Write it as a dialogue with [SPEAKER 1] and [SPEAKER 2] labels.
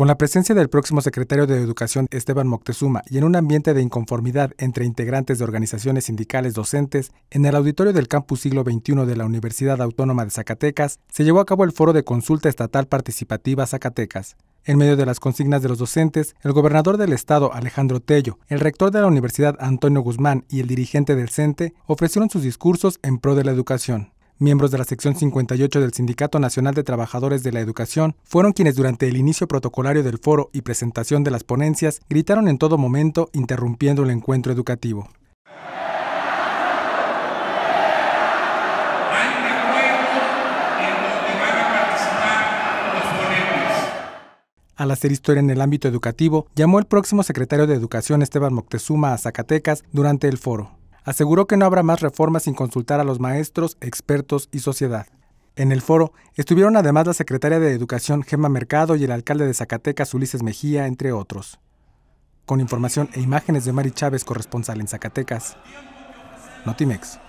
[SPEAKER 1] Con la presencia del próximo secretario de Educación, Esteban Moctezuma, y en un ambiente de inconformidad entre integrantes de organizaciones sindicales docentes, en el auditorio del Campus Siglo XXI de la Universidad Autónoma de Zacatecas, se llevó a cabo el foro de consulta estatal participativa Zacatecas. En medio de las consignas de los docentes, el gobernador del estado, Alejandro Tello, el rector de la universidad, Antonio Guzmán, y el dirigente del CENTE ofrecieron sus discursos en pro de la educación. Miembros de la sección 58 del Sindicato Nacional de Trabajadores de la Educación fueron quienes durante el inicio protocolario del foro y presentación de las ponencias gritaron en todo momento interrumpiendo el encuentro educativo. al hacer historia en el ámbito educativo, llamó el próximo secretario de Educación Esteban Moctezuma a Zacatecas durante el foro aseguró que no habrá más reformas sin consultar a los maestros, expertos y sociedad. En el foro estuvieron además la secretaria de Educación Gemma Mercado y el alcalde de Zacatecas Ulises Mejía, entre otros. Con información e imágenes de Mari Chávez, corresponsal en Zacatecas. Notimex.